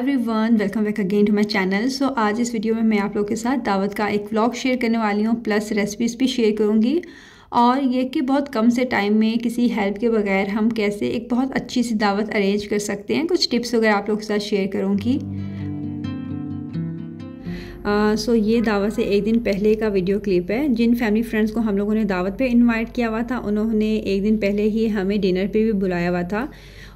every everyone welcome back again to my channel so आज इस video में मैं आप लोगों के साथ दावत का एक ब्लॉग शेयर करने वाली हूँ प्लस रेसिपीज़ भी शेयर करूँगी और ये कि बहुत कम से टाइम में किसी हेल्प के बगैर हम कैसे एक बहुत अच्छी सी दावत अरेंज कर सकते हैं कुछ टिप्स वगैरह आप लोगों के साथ शेयर करूँगी सो uh, so ये दावत से एक दिन पहले का वीडियो क्लिप है जिन फैमिली फ्रेंड्स को हम लोगों ने दावत पे इनवाइट किया हुआ था उन्होंने एक दिन पहले ही हमें डिनर पे भी बुलाया हुआ था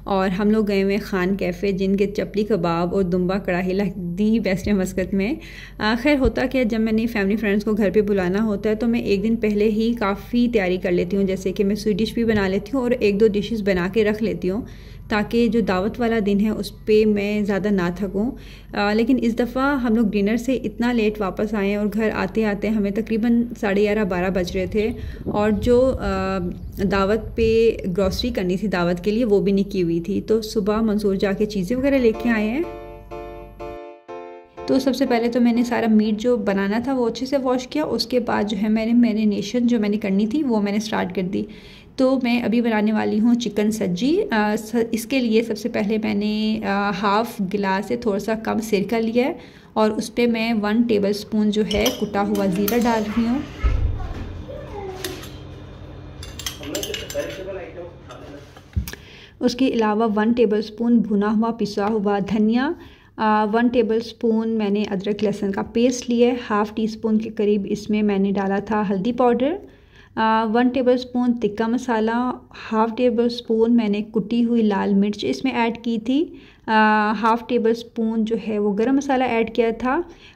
और हम लोग गए हुए ख़ान कैफ़े जिनके चपली कबाब और दुम्बा कड़ाही दी बेस्ट है मस्कत में खैर होता क्या जब मैंने फैमिली फ्रेंड्स को घर पे बुलाना होता है तो मैं एक दिन पहले ही काफ़ी तैयारी कर लेती हूँ जैसे कि मैं स्वीट डिश भी बना लेती हूँ और एक दो डिशेस बना के रख लेती हूँ ताकि जो दावत वाला दिन है उस पर मैं ज़्यादा ना थकूँ लेकिन इस दफ़ा हम लोग डिनर से इतना लेट वापस आए और घर आते आते हमें तकरीबन साढ़े ग्यारह बारह बज रहे थे और जो दावत पे ग्रॉसरी करनी थी दावत के लिए वो भी नहीं की हुई थी तो सुबह मंसूर जाके चीज़ें वगैरह लेके आए हैं तो सबसे पहले तो मैंने सारा मीट जो बनाना था वो अच्छे से वॉश किया उसके बाद जो है मैंने मैरिनेशन जो मैंने करनी थी वो मैंने स्टार्ट कर दी तो मैं अभी बनाने वाली हूँ चिकन सब्जी इसके लिए सबसे पहले मैंने हाफ़ गिलास से थोड़ा सा कम सिरका लिया है और उस पर मैं वन टेबल स्पून जो है कुटा हुआ ज़ीरा डाल रही हूँ उसके अलावा वन टेबल स्पून भुना हुआ पिसा हुआ धनिया वन टेबल स्पून मैंने अदरक लहसुन का पेस्ट लिया है हाफ़ टी स्पून के करीब इसमें मैंने डाला था हल्दी powder one tablespoon tikka masala half tablespoon मैंने कुटी हुई लाल मिर्च इसमें ऐड की थी हाफ़ टेबल स्पून जो है वो गरम मसाला ऐड किया था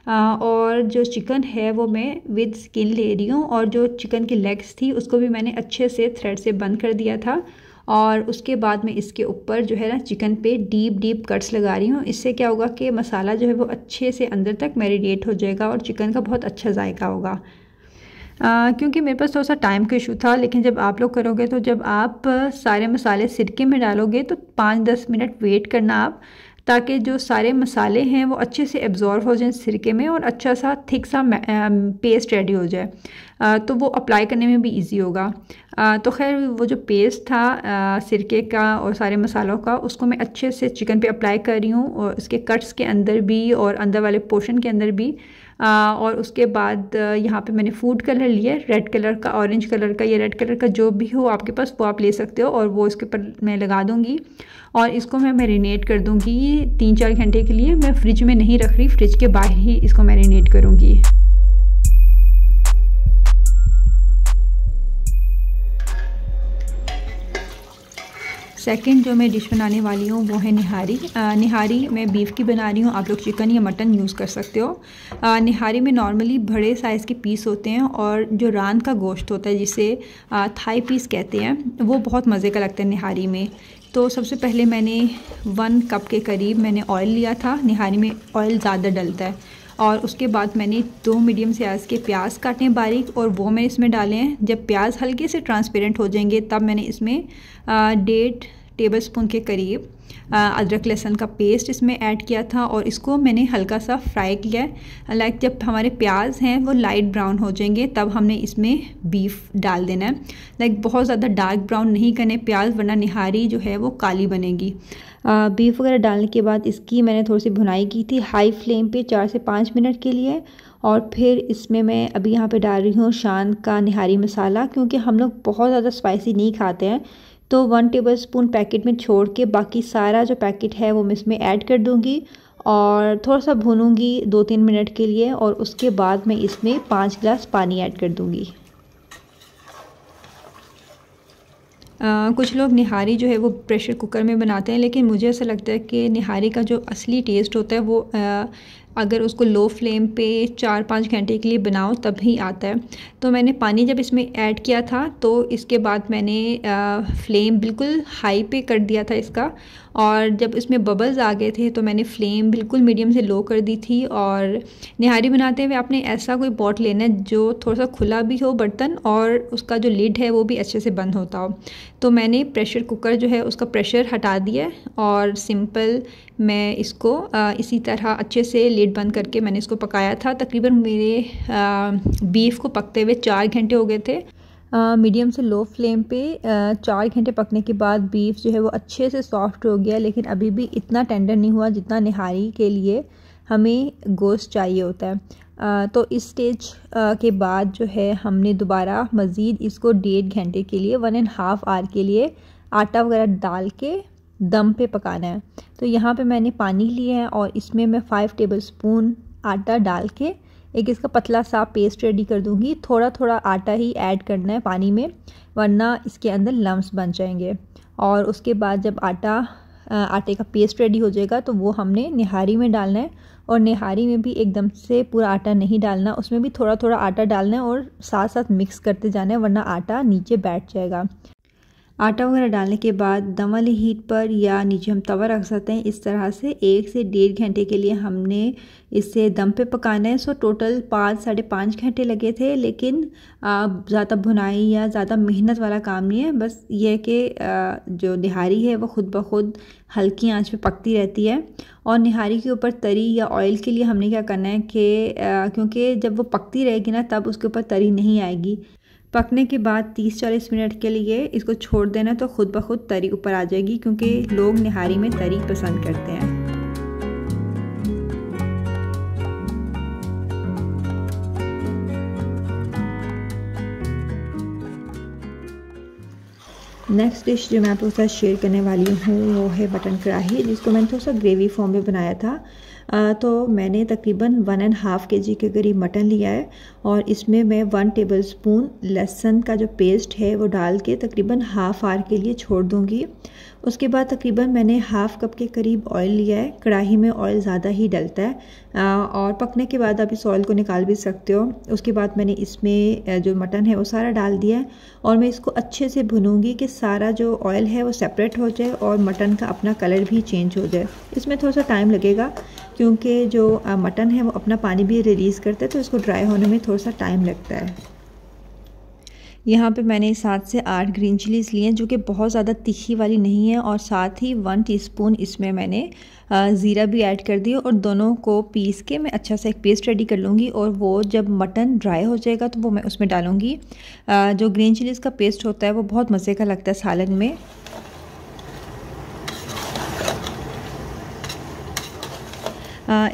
आ, uh, और जो चिकन है वो मैं विद स्किन ले रही हूँ और जो चिकन की लेग्स थी उसको भी मैंने अच्छे से थ्रेड से बंद कर दिया था और उसके बाद मैं इसके ऊपर जो है ना चिकन पे डीप डीप कट्स लगा रही हूँ इससे क्या होगा कि मसाला जो है वो अच्छे से अंदर तक मैरिनेट हो जाएगा और चिकन का बहुत अच्छा जायका होगा क्योंकि मेरे पास थोड़ा सा टाइम का इशू था लेकिन जब आप लोग करोगे तो जब आप सारे मसाले सिरके में डालोगे तो पाँच दस मिनट वेट करना आप ताकि जो सारे मसाले हैं वो अच्छे से एब्ज़ॉर्व हो जाएं सिरके में और अच्छा सा थिक सा पेस्ट रेडी हो जाए तो वो अप्लाई करने में भी इजी होगा आ, तो खैर वो जो पेस्ट था आ, सिरके का और सारे मसालों का उसको मैं अच्छे से चिकन पे अप्लाई कर रही हूँ और उसके कट्स के अंदर भी और अंदर वाले पोर्शन के अंदर भी आ, और उसके बाद यहाँ पे मैंने फूड कलर लिया रेड कलर का ऑरेंज कलर का या रेड कलर का जो भी हो आपके पास वो आप ले सकते हो और वो इसके ऊपर मैं लगा दूँगी और इसको मैं मैरिनेट कर दूँगी तीन चार घंटे के लिए मैं फ्रिज में नहीं रख रही फ्रिज के बाहर ही इसको मैरिनेट करूँगी सेकंड जो मैं डिश बनाने वाली हूँ वो है निहारी आ, निहारी मैं बीफ़ की बना रही हूँ आप लोग चिकन या मटन यूज़ कर सकते हो आ, निहारी में नॉर्मली बड़े साइज़ के पीस होते हैं और जो रान का गोश्त होता है जिसे थाई पीस कहते हैं वो बहुत मज़े का लगता है निहारी में तो सबसे पहले मैंने वन कप के करीब मैंने ऑयल लिया था निहारी में ऑयल ज़्यादा डलता है और उसके बाद मैंने दो मीडियम साइज़ के प्याज काटे हैं बारीक और वो मैंने इसमें डाले हैं जब प्याज हल्के से ट्रांसपेरेंट हो जाएंगे तब मैंने इसमें डेढ़ टेबल स्पून के करीब अदरक लहसन का पेस्ट इसमें ऐड किया था और इसको मैंने हल्का सा फ्राई किया है लाइक जब हमारे प्याज हैं वो लाइट ब्राउन हो जाएंगे तब हमने इसमें बीफ डाल देना है लाइक बहुत ज़्यादा डार्क ब्राउन नहीं करने प्याज वरना निहारी जो है वो काली बनेगी बीफ वगैरह डालने के बाद इसकी मैंने थोड़ी सी भुनाई की थी हाई फ्लेम पर चार से पाँच मिनट के लिए और फिर इसमें मैं अभी यहाँ पर डाल रही हूँ शान का निहारी मसाला क्योंकि हम लोग बहुत ज़्यादा स्पाइसी नहीं खाते हैं तो वन टेबल स्पून पैकेट में छोड़ के बाकी सारा जो पैकेट है वो मैं इसमें ऐड कर दूँगी और थोड़ा सा भूनूंगी दो तीन मिनट के लिए और उसके बाद मैं इसमें पाँच गिलास पानी ऐड कर दूँगी कुछ लोग निहारी जो है वो प्रेशर कुकर में बनाते हैं लेकिन मुझे ऐसा लगता है कि निहारी का जो असली टेस्ट होता है वो आ, अगर उसको लो फ्लेम पे चार पाँच घंटे के लिए बनाओ तभी आता है तो मैंने पानी जब इसमें ऐड किया था तो इसके बाद मैंने आ, फ्लेम बिल्कुल हाई पे कर दिया था इसका और जब इसमें बबल्स आ गए थे तो मैंने फ्लेम बिल्कुल मीडियम से लो कर दी थी और निहारी बनाते हुए आपने ऐसा कोई पॉट लेना है जो थोड़ा सा खुला भी हो बर्तन और उसका जो लिड है वो भी अच्छे से बंद होता हो तो मैंने प्रेशर कुकर जो है उसका प्रेशर हटा दिया और सिंपल मैं इसको इसी तरह अच्छे से लेट बंद करके मैंने इसको पकाया था तकरीबन मेरे बीफ को पकते हुए चार घंटे हो गए थे मीडियम से लो फ्लेम पे चार घंटे पकने के बाद बीफ जो है वो अच्छे से सॉफ्ट हो गया लेकिन अभी भी इतना टेंडर नहीं हुआ जितना निहारी के लिए हमें गोश्त चाहिए होता है आ, तो इस स्टेज के बाद जो है हमने दोबारा मज़ीद इसको डेढ़ घंटे के लिए वन एंड हाफ़ आवर के लिए आटा वगैरह डाल के दम पे पकाना है तो यहाँ पे मैंने पानी लिया है और इसमें मैं फ़ाइव टेबल स्पून आटा डाल के एक इसका पतला सा पेस्ट रेडी कर दूंगी थोड़ा थोड़ा आटा ही ऐड करना है पानी में वरना इसके अंदर लम्ब बन जाएंगे और उसके बाद जब आटा आटे का पेस्ट रेडी हो जाएगा तो वो हमने निहारी में डालना है और निहारी में भी एकदम से पूरा आटा नहीं डालना उसमें भी थोड़ा थोड़ा आटा डालना है और साथ साथ मिक्स करते जाना है वरना आटा नीचे बैठ जाएगा आटा वगैरह डालने के बाद दम वाली हीट पर या नीचे हम तवा रख सकते हैं इस तरह से एक से डेढ़ घंटे के लिए हमने इसे दम पे पकाना है सो टोटल पाँच साढ़े पाँच घंटे लगे थे लेकिन ज़्यादा भुनाई या ज़्यादा मेहनत वाला काम नहीं है बस ये कि जो निहारी है वो खुद ब खुद हल्की आंच पे पकती रहती है और निहारी के ऊपर तरी या ऑयल के लिए हमने क्या करना है कि क्योंकि जब वो पकती रहेगी ना तब उसके ऊपर तरी नहीं आएगी पकने के बाद 30-40 मिनट के लिए इसको छोड़ देना तो खुद ब खुद तरी ऊपर आ जाएगी क्योंकि लोग निहारी में तरी पसंद करते हैं नेक्स्ट डिश जो मैं आपके साथ शेयर करने वाली हूँ वो है बटन कढ़ाही जिसको मैंने थोड़ा सा ग्रेवी फॉर्म में बनाया था तो मैंने तकरीबन वन एंड हाफ़ के जी के करीब मटन लिया है और इसमें मैं वन टेबल स्पून लहसुन का जो पेस्ट है वो डाल के तकरीबन हाफ़ आर के लिए छोड़ दूँगी उसके बाद तकरीबन मैंने हाफ़ कप के करीब ऑयल लिया है कढ़ाई में ऑयल ज़्यादा ही डलता है और पकने के बाद आप इस ऑयल को निकाल भी सकते हो उसके बाद मैंने इसमें जो मटन है वो सारा डाल दिया है और मैं इसको अच्छे से भुनूंगी कि सारा जो ऑयल है वो सेपरेट हो जाए और मटन का अपना कलर भी चेंज हो जाए इसमें थोड़ा सा टाइम लगेगा क्योंकि जो मटन है वो अपना पानी भी रिलीज़ करता है तो इसको ड्राई होने में थोड़ा सा टाइम लगता है यहाँ पे मैंने सात से आठ ग्रीन चिलीज़ लिए हैं जो कि बहुत ज़्यादा तीखी वाली नहीं है और साथ ही वन टीस्पून इसमें मैंने ज़ीरा भी ऐड कर दिया और दोनों को पीस के मैं अच्छा सा एक पेस्ट रेडी कर लूँगी और वो जब मटन ड्राई हो जाएगा तो वो मैं उसमें डालूँगी जो ग्रीन चिलीज़ का पेस्ट होता है वो बहुत मज़े का लगता है सालन में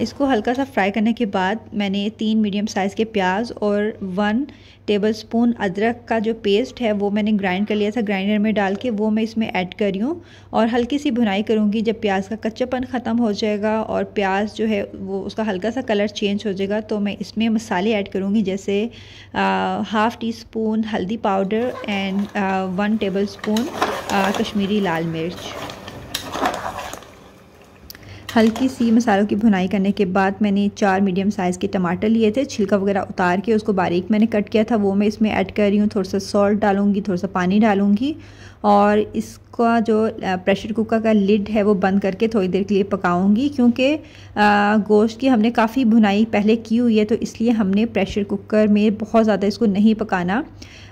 इसको हल्का सा फ्राई करने के बाद मैंने तीन मीडियम साइज़ के प्याज और वन टेबलस्पून अदरक का जो पेस्ट है वो मैंने ग्राइंड कर लिया था ग्राइंडर में डाल के वो मैं इसमें ऐड कर रही हूँ और हल्की सी भुनाई करूँगी जब प्याज का कच्चापन ख़त्म हो जाएगा और प्याज जो है वो उसका हल्का सा कलर चेंज हो जाएगा तो मैं इसमें मसाले ऐड करूँगी जैसे हाफ़ टी स्पून हल्दी powder and one tablespoon Kashmiri लाल मिर्च हल्की सी मसालों की भुनाई करने के बाद मैंने चार मीडियम साइज़ के टमाटर लिए थे छिलका वगैरह उतार के उसको बारीक मैंने कट किया था वो मैं इसमें ऐड कर रही हूँ थोड़ा सा सॉल्ट डालूँगी थोड़ा सा पानी डालूँगी और इसका जो प्रेशर कुकर का लिड है वो बंद करके थोड़ी देर के लिए पकाऊंगी क्योंकि गोश्त की हमने काफ़ी भुनाई पहले की हुई है तो इसलिए हमने प्रेशर कुकर में बहुत ज़्यादा इसको नहीं पकाना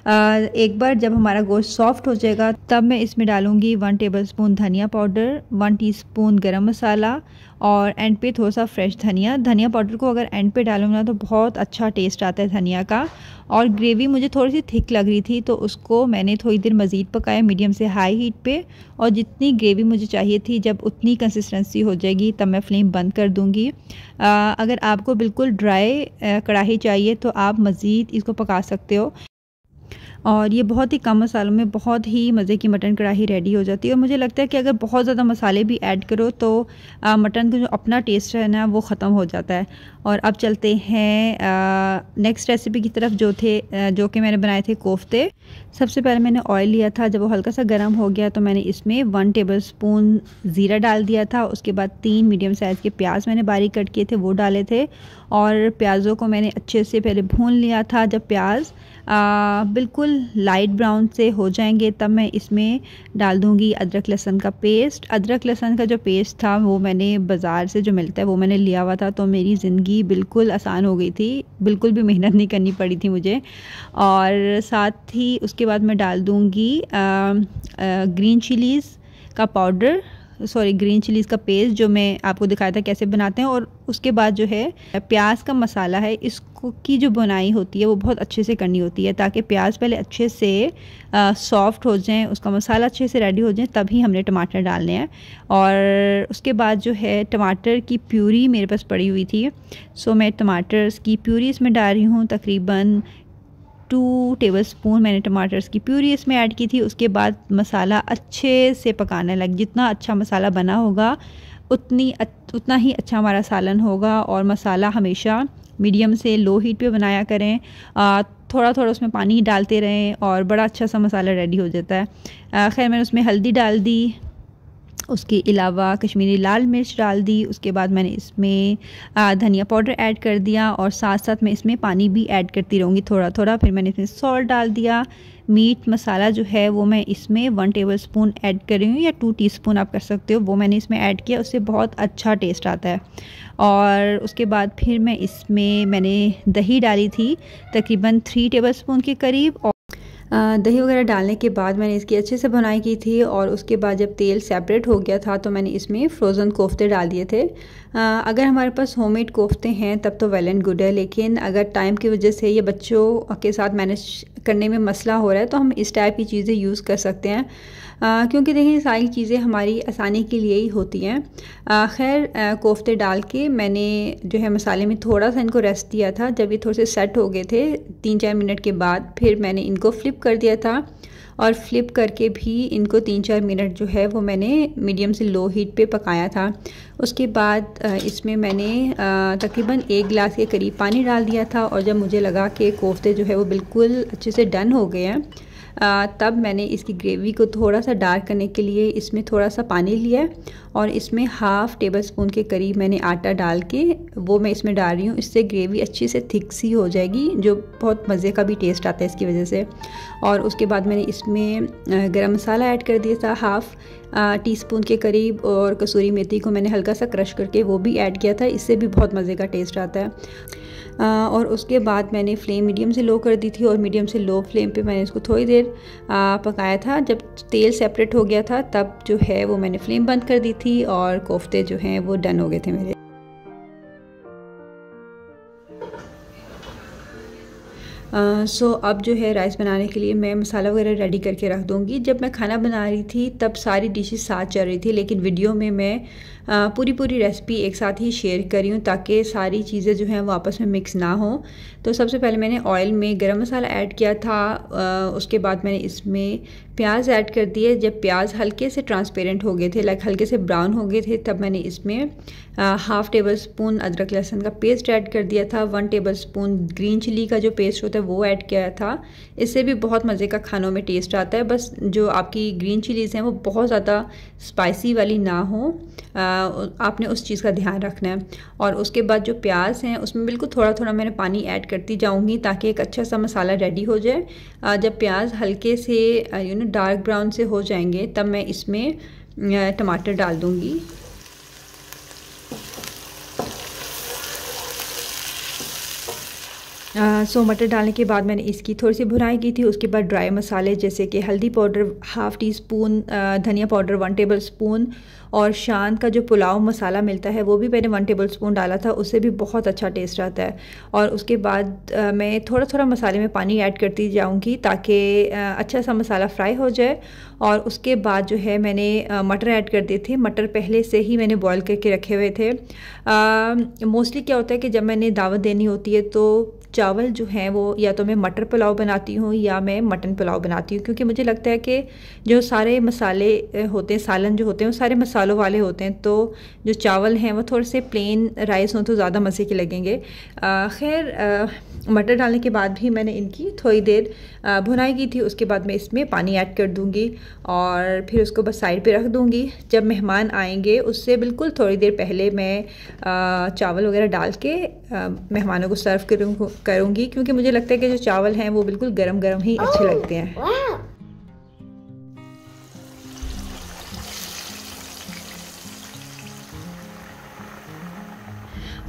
आ, एक बार जब हमारा गोश्त सॉफ्ट हो जाएगा तब मैं इसमें डालूँगी वन टेबल स्पून धनिया powder one teaspoon garam masala और एंड पे थोड़ा सा फ्रेश धनिया धनिया पाउडर को अगर एंड पे डालो ना तो बहुत अच्छा टेस्ट आता है धनिया का और ग्रेवी मुझे थोड़ी सी थिक लग रही थी तो उसको मैंने थोड़ी देर मज़ीद पकाया मीडियम से हाई हीट पे और जितनी ग्रेवी मुझे चाहिए थी जब उतनी कंसिस्टेंसी हो जाएगी तब मैं फ्लेम बंद कर दूँगी अगर आपको बिल्कुल ड्राई कढ़ाई चाहिए तो आप मज़ीद इसको पका सकते हो और ये बहुत ही कम मसालों में बहुत ही मज़े की मटन कढ़ाई रेडी हो जाती है और मुझे लगता है कि अगर बहुत ज़्यादा मसाले भी ऐड करो तो मटन का जो अपना टेस्ट है ना वो ख़त्म हो जाता है और अब चलते हैं नेक्स्ट रेसिपी की तरफ जो थे आ, जो कि मैंने बनाए थे कोफ्ते सबसे पहले मैंने ऑयल लिया था जब वो हल्का सा गर्म हो गया तो मैंने इसमें वन टेबल स्पून ज़ीरा डाल दिया था उसके बाद तीन मीडियम साइज़ के प्याज मैंने बारीक कट किए थे वो डाले थे और प्याज़ों को मैंने अच्छे से पहले भून लिया था जब प्याज़ आ, बिल्कुल लाइट ब्राउन से हो जाएंगे तब मैं इसमें डाल दूँगी अदरक लहसन का पेस्ट अदरक लहसन का जो पेस्ट था वो मैंने बाज़ार से जो मिलता है वो मैंने लिया हुआ था तो मेरी ज़िंदगी बिल्कुल आसान हो गई थी बिल्कुल भी मेहनत नहीं करनी पड़ी थी मुझे और साथ ही उसके बाद मैं डाल दूँगी ग्रीन चिलीज़ का पाउडर सॉरी ग्रीन चिलीज़ का पेस्ट जो मैं आपको दिखाया था कैसे बनाते हैं और उसके बाद जो है प्याज का मसाला है इसको की जो बुनाई होती है वो बहुत अच्छे से करनी होती है ताकि प्याज पहले अच्छे से सॉफ्ट हो जाए उसका मसाला अच्छे से रेडी हो जाए तभी हमने टमाटर डालने हैं और उसके बाद जो है टमाटर की प्यूरी मेरे पास पड़ी हुई थी सो मैं टमाटर की प्यूरी इसमें डाल रही हूँ तकरीबन टू टेबल स्पून मैंने टमाटर्स की प्यूरी इसमें ऐड की थी उसके बाद मसाला अच्छे से पकाने लग जितना अच्छा मसाला बना होगा उतनी उतना ही अच्छा हमारा सालन होगा और मसाला हमेशा मीडियम से लो हीट पे बनाया करें आ, थोड़ा थोड़ा उसमें पानी डालते रहें और बड़ा अच्छा सा मसाला रेडी हो जाता है खैर मैंने उसमें हल्दी डाल दी उसके अलावा कश्मीरी लाल मिर्च डाल दी उसके बाद मैंने इसमें धनिया पाउडर ऐड कर दिया और साथ साथ मैं इसमें पानी भी ऐड करती रहूँगी थोड़ा थोड़ा फिर मैंने इसमें सॉल्ट डाल दिया मीट मसाला जो है वो मैं इसमें वन टेबल स्पून ऐड कर रही हूँ या टू टीस्पून आप कर सकते हो वो मैंने इसमें ऐड किया उससे बहुत अच्छा टेस्ट आता है और उसके बाद फिर मैं इसमें मैंने दही डाली थी तकरीबन थ्री टेबल स्पून के करीब दही वगैरह डालने के बाद मैंने इसकी अच्छे से बुनाई की थी और उसके बाद जब तेल सेपरेट हो गया था तो मैंने इसमें फ्रोज़न कोफ्ते डाल दिए थे आ, अगर हमारे पास होममेड कोफ्ते हैं तब तो वेल एंड गुड है लेकिन अगर टाइम की वजह से ये बच्चों के साथ मैनेज करने में मसला हो रहा है तो हम इस टाइप की चीज़ें यूज़ कर सकते हैं क्योंकि देखिए सारी चीज़ें हमारी आसानी के लिए ही होती हैं खैर कोफ्ते डाल के मैंने जो है मसाले में थोड़ा सा इनको रेस्ट दिया था जब ये थोड़े से सेट हो गए थे तीन चार मिनट के बाद फिर मैंने इनको फ्लिप कर दिया था और फ्लिप करके भी इनको तीन चार मिनट जो है वो मैंने मीडियम से लो हीट पे पकाया था उसके बाद इसमें मैंने तकरीबन एक गिलास के करीब पानी डाल दिया था और जब मुझे लगा कि कोफ्ते जो है वो बिल्कुल अच्छे से डन हो गए हैं तब मैंने इसकी ग्रेवी को थोड़ा सा डार्क करने के लिए इसमें थोड़ा सा पानी लिया और इसमें हाफ़ टेबल स्पून के करीब मैंने आटा डाल के वो मैं इसमें डाल रही हूँ इससे ग्रेवी अच्छी से थिक सी हो जाएगी जो बहुत मज़े का भी टेस्ट आता है इसकी वजह से और उसके बाद मैंने इसमें गरम मसाला ऐड कर दिया था हाफ़ टी स्पून के करीब और कसूरी मेथी को मैंने हल्का सा क्रश करके वो भी ऐड किया था इससे भी बहुत मज़े का टेस्ट आता है और उसके बाद मैंने फ्लेम मीडियम से लो कर दी थी और मीडियम से लो फ्लेम पे मैंने इसको थोड़ी देर पकाया था जब तेल सेपरेट हो गया था तब जो है वो मैंने फ्लेम बंद कर दी थी और कोफ्ते जो हैं वो डन हो गए थे मेरे सो अब जो है राइस बनाने के लिए मैं मसाला वगैरह रेडी करके रख दूँगी जब मैं खाना बना रही थी तब सारी डिशेज साथ चल रही थी लेकिन वीडियो में मैं आ, पूरी पूरी रेसिपी एक साथ ही शेयर रही हूँ ताकि सारी चीज़ें जो हैं वो आपस में मिक्स ना हो तो सबसे पहले मैंने ऑयल में गरम मसाला ऐड किया था आ, उसके बाद मैंने इसमें प्याज ऐड कर दिए जब प्याज हल्के से ट्रांसपेरेंट हो गए थे लाइक हल्के से ब्राउन हो गए थे तब मैंने इसमें हाफ़ टेबल स्पून अदरक लहसुन का पेस्ट ऐड कर दिया था one tablespoon green chilli का जो पेस्ट होता है वो ऐड किया था इससे भी बहुत मज़े का खानों में टेस्ट आता है बस जो आपकी ग्रीन चिलीज़ हैं वो बहुत ज़्यादा स्पाइसी वाली ना हो आ, आपने उस चीज़ का ध्यान रखना है और उसके बाद जो प्याज हैं उसमें बिल्कुल थोड़ा थोड़ा मैंने पानी ऐड करती जाऊँगी ताकि एक अच्छा सा मसाला रेडी हो जाए जब प्याज हल्के से यू नो ना डार्क ब्राउन से हो जाएंगे तब मैं इसमें टमाटर डाल दूँगी सो मटर डालने के बाद मैंने इसकी थोड़ी सी भुनाई की थी उसके बाद ड्राई मसाले जैसे कि हल्दी पाउडर हाफ़ टी स्पून धनिया पाउडर वन टेबल स्पून और शान का जो पुलाव मसाला मिलता है वो भी मैंने वन टेबल स्पून डाला था उससे भी बहुत अच्छा टेस्ट आता है और उसके बाद मैं थोड़ा थोड़ा मसाले में पानी ऐड करती जाऊँगी ताकि अच्छा सा मसाला फ्राई हो जाए और उसके बाद जो है मैंने मटर ऐड कर दिए थे मटर पहले से ही मैंने बॉईल करके रखे हुए थे मोस्टली क्या होता है कि जब मैंने दावत देनी होती है तो चावल जो हैं वो या तो मैं मटर पुलाव बनाती हूँ या मैं मटन पुलाव बनाती हूँ क्योंकि मुझे लगता है कि जो सारे मसाले होते हैं सालन जो होते हैं वो सारे मसाले दालों वाले होते हैं तो जो चावल हैं वो थोड़े से प्लेन राइस हों तो ज़्यादा मज़े के लगेंगे खैर मटर डालने के बाद भी मैंने इनकी थोड़ी देर भुनाई की थी उसके बाद मैं इसमें पानी ऐड कर दूँगी और फिर उसको बस साइड पे रख दूँगी जब मेहमान आएंगे उससे बिल्कुल थोड़ी देर पहले मैं चावल वगैरह डाल के मेहमानों को सर्व करूँगी क्योंकि मुझे लगता है कि जो चावल हैं वो बिल्कुल गर्म गर्म ही अच्छे oh, लगते हैं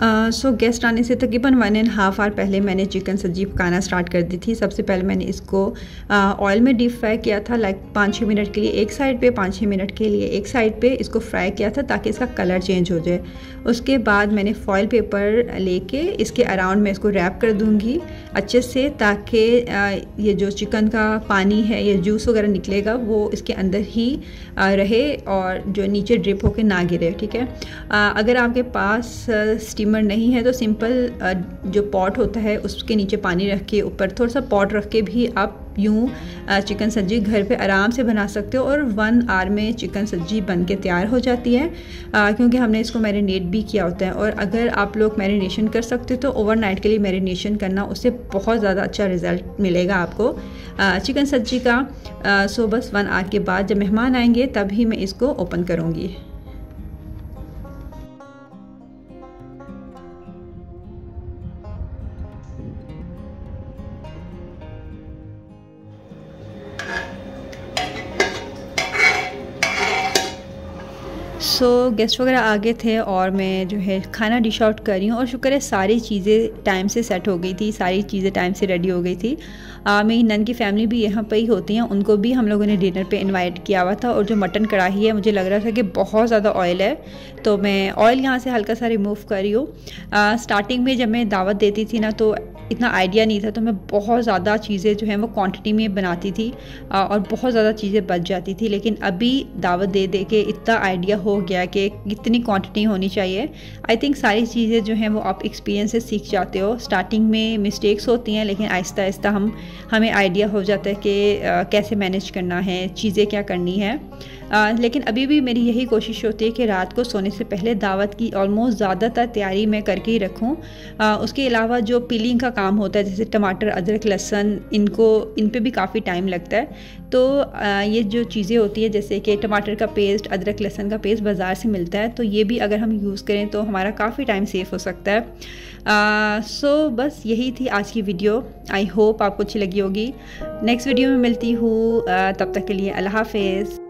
सो uh, गेस्ट आने से तकरीबन वन एंड हाफ़ आवर पहले मैंने चिकन सब्जी पकाना स्टार्ट कर दी थी सबसे पहले मैंने इसको ऑयल uh, में डीप फ्राई किया था लाइक पाँच छः मिनट के लिए एक साइड पे पाँच छः मिनट के लिए एक साइड पे इसको फ्राई किया था ताकि इसका कलर चेंज हो जाए उसके बाद मैंने फॉयल पेपर लेके इसके अराउंड में इसको रैप कर दूँगी अच्छे से ताकि uh, ये जो चिकन का पानी है या जूस वगैरह निकलेगा वो इसके अंदर ही uh, रहे और जो नीचे ड्रिप होकर ना गिरे ठीक है uh, अगर आपके पास स्टीमर कस्टमर नहीं है तो सिंपल जो पॉट होता है उसके नीचे पानी रख के ऊपर थोड़ा सा पॉट रख के भी आप यूँ चिकन सब्जी घर पे आराम से बना सकते हो और वन आवर में चिकन सब्जी बन के तैयार हो जाती है आ, क्योंकि हमने इसको मैरिनेट भी किया होता है और अगर आप लोग मैरिनेशन कर सकते हो तो ओवरनाइट के लिए मैरिनेशन करना उससे बहुत ज़्यादा अच्छा रिज़ल्ट मिलेगा आपको आ, चिकन सब्जी का आ, सो बस वन आवर के बाद जब मेहमान आएंगे तभी मैं इसको ओपन करूँगी गेस्ट वगैरह आ गए थे और मैं जो है खाना डिश आउट कर रही हूँ और शुक्र है सारी चीज़ें टाइम से सेट हो गई थी सारी चीज़ें टाइम से रेडी हो गई थी मेरी नन की फैमिली भी यहाँ पर ही होती हैं उनको भी हम लोगों ने डिनर पे इनवाइट किया हुआ था और जो मटन कढ़ाई है मुझे लग रहा था कि बहुत ज़्यादा ऑयल है तो मैं ऑयल यहाँ से हल्का सा रिमूव करी हूँ स्टार्टिंग में जब मैं दावत देती थी ना तो इतना आइडिया नहीं था तो मैं बहुत ज़्यादा चीज़ें जो हैं वो क्वांटिटी में बनाती थी और बहुत ज़्यादा चीज़ें बच जाती थी लेकिन अभी दावत दे दे के इतना आइडिया हो गया कि कितनी क्वांटिटी होनी चाहिए आई थिंक सारी चीज़ें जो हैं वो आप एक्सपीरियंस से सीख जाते हो स्टार्टिंग में मिस्टेक्स होती हैं लेकिन आहिस्ता आहिस्ता हम हमें आइडिया हो जाता है कि कैसे मैनेज करना है चीज़ें क्या करनी है आ, लेकिन अभी भी मेरी यही कोशिश होती है कि रात को सोने से पहले दावत की ऑलमोस्ट ज़्यादातर तैयारी मैं करके ही रखूँ उसके अलावा जो पीलिंग का काम होता है जैसे टमाटर अदरक लहसन इनको इन पर भी काफ़ी टाइम लगता है तो ये जो चीज़ें होती है जैसे कि टमाटर का पेस्ट अदरक लहसन का पेस्ट बाज़ार से मिलता है तो ये भी अगर हम यूज़ करें तो हमारा काफ़ी टाइम सेफ हो सकता है सो so, बस यही थी आज की वीडियो आई होप आपको अच्छी लगी होगी नेक्स्ट वीडियो में मिलती हूँ तब तक के लिए अल्लाह हाफिज़